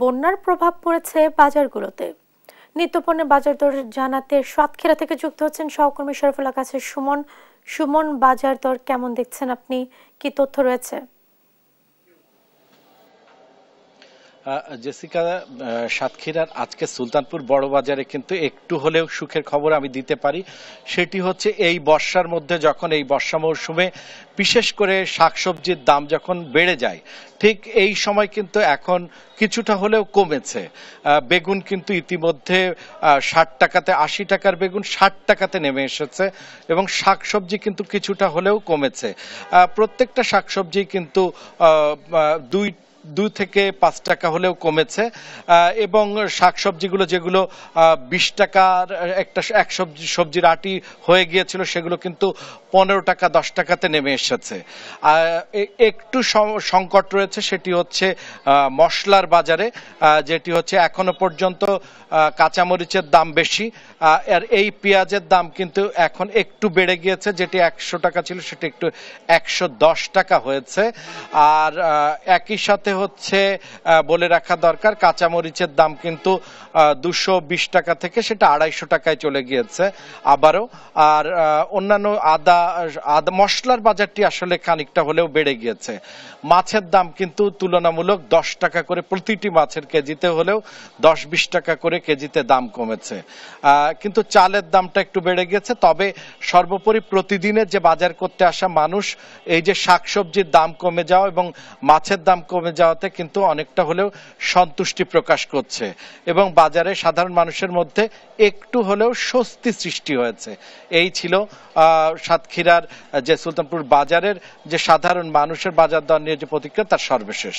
বন্যার প্রভাব পড়েছে বাজারগুলোতে নিত্যপণ্যের বাজার দর জানাতে সাতক্ষীরা থেকে যুক্ত হচ্ছেন সহকর্মী শরফুল্লাহ কাছে সুমন সুমন বাজার দর কেমন দেখছেন আপনি কি তথ্য রয়েছে জেসিকা সাতক্ষীরার আজকে সুলতানপুর বড় বাজারে কিন্তু একটু হলেও সুখের খবর আমি দিতে পারি সেটি হচ্ছে এই বর্ষার মধ্যে যখন এই বর্ষা মৌসুমে বিশেষ করে শাকসবজির দাম যখন বেড়ে যায় ঠিক এই সময় কিন্তু এখন কিছুটা হলেও কমেছে বেগুন কিন্তু ইতিমধ্যে ষাট টাকাতে আশি টাকার বেগুন ষাট টাকাতে নেমে এসেছে এবং শাকসবজি কিন্তু কিছুটা হলেও কমেছে প্রত্যেকটা শাকসবজি কিন্তু দুই দু থেকে পাঁচ টাকা হলেও কমেছে এবং শাকসবজিগুলো যেগুলো বিশ টাকার একটা এক সবজি সবজির আটি হয়ে গিয়েছিল সেগুলো কিন্তু পনেরো টাকা দশ টাকাতে নেমে এসেছে একটু সংকট রয়েছে সেটি হচ্ছে মশলার বাজারে যেটি হচ্ছে এখনো পর্যন্ত কাঁচামরিচের দাম বেশি আর এই পেঁয়াজের দাম কিন্তু এখন একটু বেড়ে গিয়েছে যেটি একশো টাকা ছিল সেটি একটু একশো দশ টাকা হয়েছে আর একই সাথে হচ্ছে বলে রাখা দরকার কাঁচামরিচের দাম কিন্তু দুশো বিশ টাকা থেকে সেটা আড়াইশো টাকায় চলে গিয়েছে আবারও আর অন্যান্য আদা আদা মশলার বাজারটি আসলে খানিকটা হলেও বেড়ে গিয়েছে মাছের দাম কিন্তু তুলনামূলক দশ টাকা করে প্রতিটি মাছের কেজিতে হলেও দশ বিশ টাকা করে কেজিতে দাম কমেছে কিন্তু চালের দামটা একটু বেড়ে গেছে তবে সর্বোপরি প্রতিদিনের যে বাজার করতে আসা মানুষ এই যে শাকসবজির দাম কমে যাওয়া এবং মাছের দাম কমে যাওয়া যাওয়াতে কিন্তু অনেকটা হলেও সন্তুষ্টি প্রকাশ করছে এবং বাজারে সাধারণ মানুষের মধ্যে একটু হলেও স্বস্তি সৃষ্টি হয়েছে এই ছিল সাতক্ষীরার যে সুলতানপুর বাজারের যে সাধারণ মানুষের বাজার দর নিয়ে যে প্রতিক্রিয়া তার সর্বশেষ